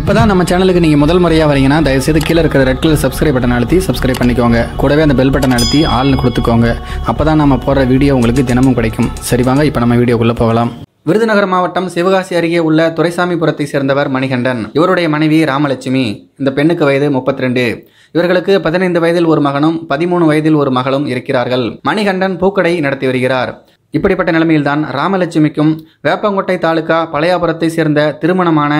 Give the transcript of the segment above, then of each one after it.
இப்போ தான் நம்ம சேனலுக்கு நீங்கள் முதல் முறையாக வரீங்கன்னா தயவுசெய்து கீழே இருக்கிற ரெட் கலர் சப்ஸ்கிரைப் பட்டன் அழுத்தி சப்ஸ்கிரைப் பண்ணிக்கோங்க கூடவே அந்த பெல் பட்டன் அழுத்தி ஆள்னு கொடுத்துக்கோங்க அப்போ தான் நம்ம போடுற வீடியோ உங்களுக்கு தினமும் கிடைக்கும் சரி வாங்க இப்போ நம்ம வீடியோக்குள்ளே போகலாம் விருதுநகர் மாவட்டம் சிவகாசி அருகே உள்ள துரைசாமிபுரத்தை சேர்ந்தவர் மணிகண்டன் இவருடைய மனைவி ராமலட்சுமி இந்த பெண்ணுக்கு வயது முப்பத்தி ரெண்டு இவர்களுக்கு பதினைந்து வயதில் ஒரு மகனும் பதிமூணு வயதில் ஒரு மகளும் இருக்கிறார்கள் மணிகண்டன் பூக்கடை நடத்தி வருகிறார் இப்படிப்பட்ட நிலைமையில்தான் ராமலட்சுமிக்கும் வேப்பங்கோட்டை தாலுகா பழையாபுரத்தை சேர்ந்த திருமணமான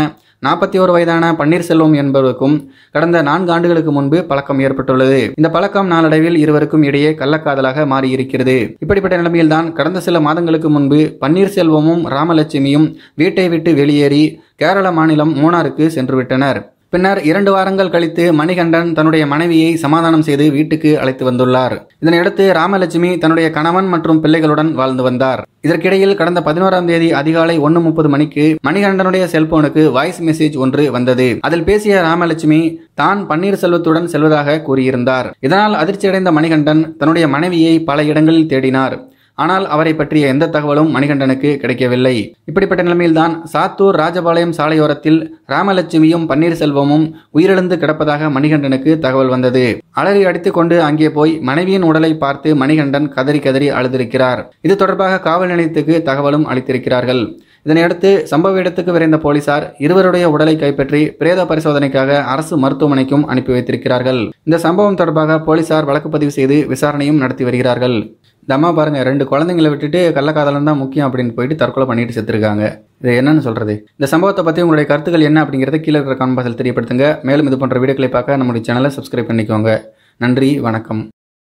நாற்பத்தி ஒரு வயதான பன்னீர்செல்வம் என்பவருக்கும் கடந்த நான்கு ஆண்டுகளுக்கு முன்பு பழக்கம் ஏற்பட்டுள்ளது இந்த பழக்கம் நாளடைவில் இருவருக்கும் இடையே கள்ளக்காதலாக மாறியிருக்கிறது இப்படிப்பட்ட நிலைமையில்தான் கடந்த சில மாதங்களுக்கு முன்பு பன்னீர்செல்வமும் ராமலட்சுமியும் வீட்டை விட்டு வெளியேறி கேரள மாநிலம் மூணாருக்கு சென்றுவிட்டனர் பின்னர் இரண்டு வாரங்கள் கழித்து மணிகண்டன் தன்னுடைய மனைவியை சமாதானம் செய்து வீட்டுக்கு அழைத்து வந்துள்ளார் இதனையடுத்து ராமலட்சுமி தன்னுடைய கணவன் மற்றும் பிள்ளைகளுடன் வாழ்ந்து வந்தார் இதற்கிடையில் கடந்த பதினோராம் தேதி அதிகாலை ஒன்று முப்பது மணிக்கு மணிகண்டனுடைய செல்போனுக்கு வாய்ஸ் மெசேஜ் ஒன்று வந்தது அதில் பேசிய ராமலட்சுமி தான் பன்னீர்செல்வத்துடன் செல்வதாக கூறியிருந்தார் இதனால் அதிர்ச்சியடைந்த மணிகண்டன் தன்னுடைய மனைவியை பல இடங்களில் தேடினார் ஆனால் அவரை பற்றிய எந்த தகவலும் மணிகண்டனுக்கு கிடைக்கவில்லை இப்படிப்பட்ட நிலைமையில்தான் சாத்தூர் ராஜபாளையம் சாலையோரத்தில் ராமலட்சுமியும் பன்னீர்செல்வமும் உயிரிழந்து கிடப்பதாக மணிகண்டனுக்கு தகவல் வந்தது அலறி அடித்துக்கொண்டு அங்கே போய் மனைவியின் உடலை பார்த்து மணிகண்டன் கதறி கதறி அழுதிருக்கிறார் இது தொடர்பாக காவல் நிலையத்துக்கு தகவலும் அளித்திருக்கிறார்கள் இதனையடுத்து சம்பவ இடத்துக்கு விரைந்த போலீசார் இருவருடைய உடலை கைப்பற்றி பிரேத பரிசோதனைக்காக அரசு மருத்துவமனைக்கும் அனுப்பி வைத்திருக்கிறார்கள் இந்த சம்பவம் தொடர்பாக போலீசார் வழக்கு பதிவு செய்து விசாரணையும் நடத்தி வருகிறார்கள் இந்த அம்மா பாருங்கள் ரெண்டு குழந்தைங்களை விட்டுட்டு கள்ளக்காதலன் தான் முக்கியம் அப்படின்னு போயிட்டு தற்கொலை பண்ணிட்டு செத்துருக்காங்க இது என்னன்னு சொல்கிறது இந்த சம்பவத்தை பற்றி உங்களுடைய கருத்துக்கள் என்ன அப்படிங்கிறத கீழே இருக்கிற கான்பாஸில் தெரியப்படுத்துங்க மேலும் இது போன்ற வீடியோக்களை பார்க்க நம்முடைய சேனலை சப்ஸ்கிரைப் பண்ணிக்கோங்க நன்றி வணக்கம்